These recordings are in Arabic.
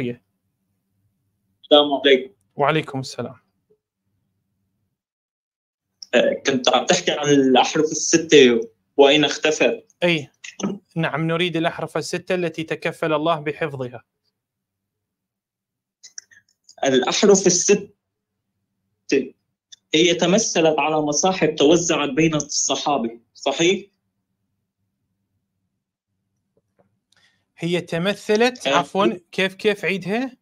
السلام عليكم وعليكم السلام أه، كنت عم تحكي عن الأحرف الستة وأين اختفت أي نعم نريد الأحرف الستة التي تكفل الله بحفظها الأحرف الستة هي تمثلت على مصاحف توزعت بين الصحابة صحيح؟ هي تمثلت أه، عفوا كيف كيف عيدها؟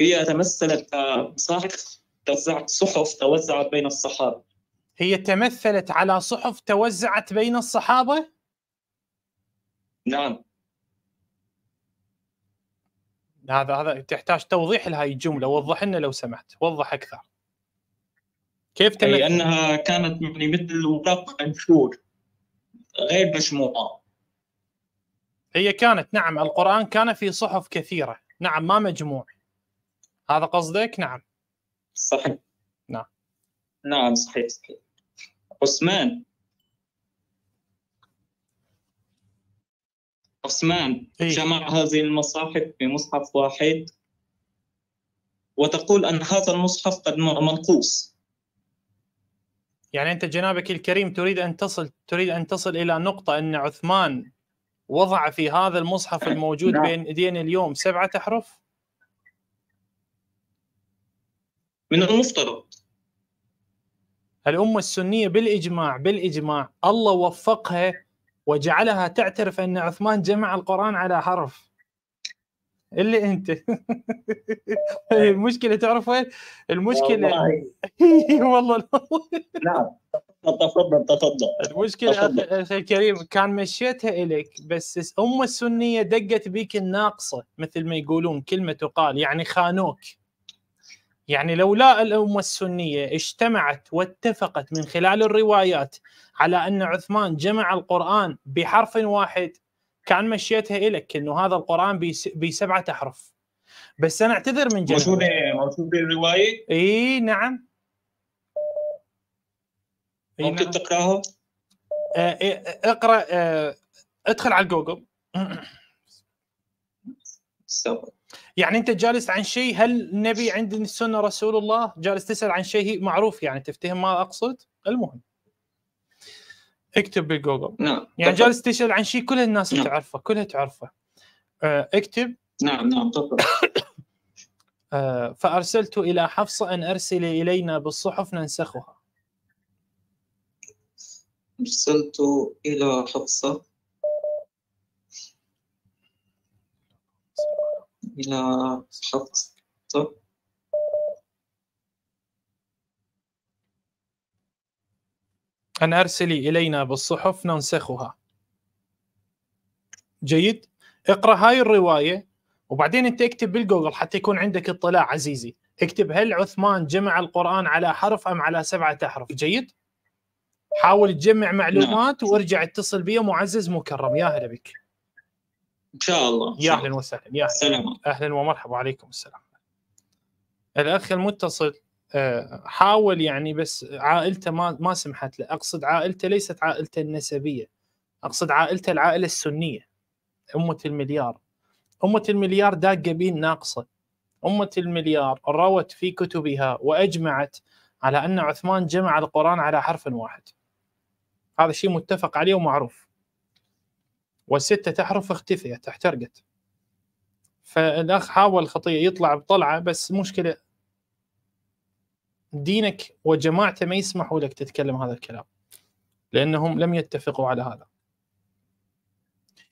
هي تمثلت آه، توزعت صحف توزعت بين الصحابه هي تمثلت على صحف توزعت بين الصحابه؟ نعم هذا هذا تحتاج توضيح لهي الجمله وضح لنا لو سمحت وضح اكثر كيف تمثل؟ لانها كانت يعني مثل اوراق منشور غير مجموعه هي كانت نعم القران كان في صحف كثيره نعم ما مجموع هذا قصدك نعم صحيح نعم نعم صحيح صحيح عثمان عثمان إيه؟ جمع هذه المصاحف في مصحف واحد وتقول أن هذا المصحف قد منقوص يعني انت جنابك الكريم تريد ان تصل تريد ان تصل الى نقطه ان عثمان وضع في هذا المصحف الموجود نعم. بين ايدينا اليوم سبعه احرف؟ من المفترض الامه السنيه بالاجماع بالاجماع الله وفقها وجعلها تعترف ان عثمان جمع القران على حرف اللي انت إيه. المشكله تعرف وين؟ المشكله إيه، والله نعم تفضل تفضل المشكله اخي الكريم كان مشيتها الك بس ام السنيه دقت بيك الناقصه مثل ما يقولون كلمه تقال يعني خانوك يعني لولا الأمة السنية اجتمعت واتفقت من خلال الروايات على أن عثمان جمع القرآن بحرف واحد كان مشيتها إلك إنه هذا القرآن بسبعة أحرف بس أنا أعتذر من جد موجودة موجودة الرواية؟ إي نعم ممكن نعم. تقراها؟ آه، اقرأ آه، ادخل على جوجل يعني انت جالس عن شيء هل النبي عند السنه رسول الله جالس تسال عن شيء معروف يعني تفتهم ما اقصد المهم اكتب بالجوجل نعم يعني جالس تسال عن شيء كل الناس نعم. تعرفه كلها تعرفه آه، اكتب نعم نعم آه فارسلت الى حفصه ان ارسل الينا بالصحف ننسخها ارسلت الى حفصه الى حفصه أن أرسلي إلينا بالصحف ننسخها جيد اقرأ هاي الرواية وبعدين أنت اكتب بالجوجل حتى يكون عندك اطلاع عزيزي اكتب هل عثمان جمع القرآن على حرف أم على سبعة أحرف جيد حاول تجمع نعم. معلومات وارجع اتصل بي معزز مكرم يا هلا بك ان شاء الله يا اهلا وسهلا يا اهلا اهلا ومرحبا عليكم السلام الاخ المتصل آه، حاول يعني بس عائلته ما ما سمحت له اقصد عائلته ليست عائلته النسبيه اقصد عائلته العائله السنيه امه المليار امه المليار داقه بين ناقصه امه المليار روت في كتبها واجمعت على ان عثمان جمع القران على حرف واحد هذا شيء متفق عليه ومعروف والستة أحرف اختفيت احترقت فالأخ حاول خطية يطلع بطلعة بس مشكلة دينك وجماعته ما يسمحوا لك تتكلم هذا الكلام لانهم لم يتفقوا على هذا